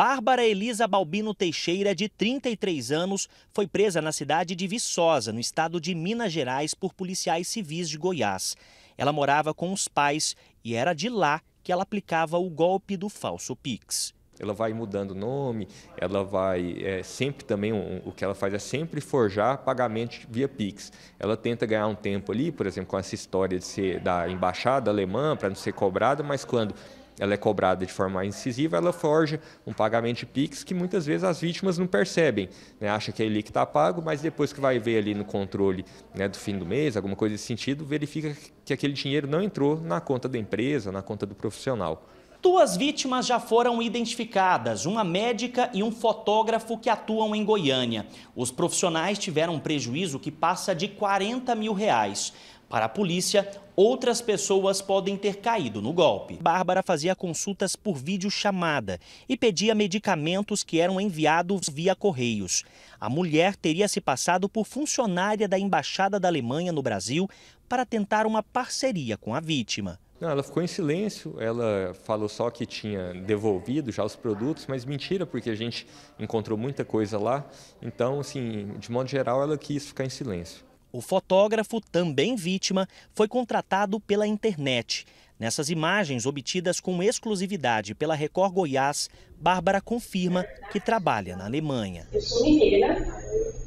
Bárbara Elisa Balbino Teixeira, de 33 anos, foi presa na cidade de Viçosa, no estado de Minas Gerais, por policiais civis de Goiás. Ela morava com os pais e era de lá que ela aplicava o golpe do falso Pix. Ela vai mudando o nome, ela vai é, sempre também, um, o que ela faz é sempre forjar pagamentos via Pix. Ela tenta ganhar um tempo ali, por exemplo, com essa história de ser da embaixada alemã para não ser cobrada, mas quando ela é cobrada de forma incisiva, ela forja um pagamento de PIX que muitas vezes as vítimas não percebem. Né? Acha que é ele que está pago, mas depois que vai ver ali no controle né, do fim do mês, alguma coisa desse sentido, verifica que aquele dinheiro não entrou na conta da empresa, na conta do profissional. Duas vítimas já foram identificadas, uma médica e um fotógrafo que atuam em Goiânia. Os profissionais tiveram um prejuízo que passa de 40 mil reais. Para a polícia, outras pessoas podem ter caído no golpe. Bárbara fazia consultas por videochamada e pedia medicamentos que eram enviados via correios. A mulher teria se passado por funcionária da Embaixada da Alemanha no Brasil para tentar uma parceria com a vítima. Não, ela ficou em silêncio, ela falou só que tinha devolvido já os produtos, mas mentira, porque a gente encontrou muita coisa lá. Então, assim, de modo geral, ela quis ficar em silêncio. O fotógrafo, também vítima, foi contratado pela internet. Nessas imagens, obtidas com exclusividade pela Record Goiás, Bárbara confirma que trabalha na Alemanha. Eu sou mineira,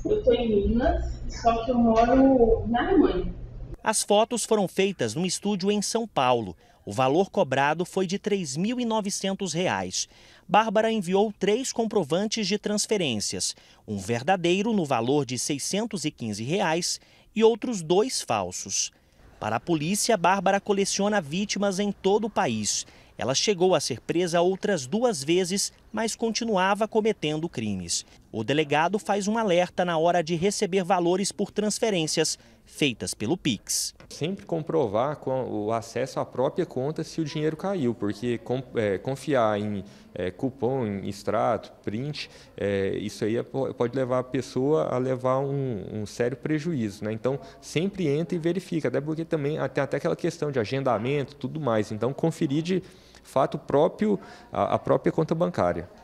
eu estou em Minas, só que eu moro na Alemanha. As fotos foram feitas num estúdio em São Paulo. O valor cobrado foi de R$ 3.900. Bárbara enviou três comprovantes de transferências, um verdadeiro no valor de R$ 615 reais, e outros dois falsos. Para a polícia, Bárbara coleciona vítimas em todo o país. Ela chegou a ser presa outras duas vezes, mas continuava cometendo crimes. O delegado faz um alerta na hora de receber valores por transferências feitas pelo Pix. Sempre comprovar com o acesso à própria conta se o dinheiro caiu, porque com, é, confiar em é, cupom, em extrato, print, é, isso aí é, pode levar a pessoa a levar um, um sério prejuízo. Né? Então, sempre entra e verifica, até porque também tem até aquela questão de agendamento tudo mais. Então, conferir de fato próprio a, a própria conta bancária.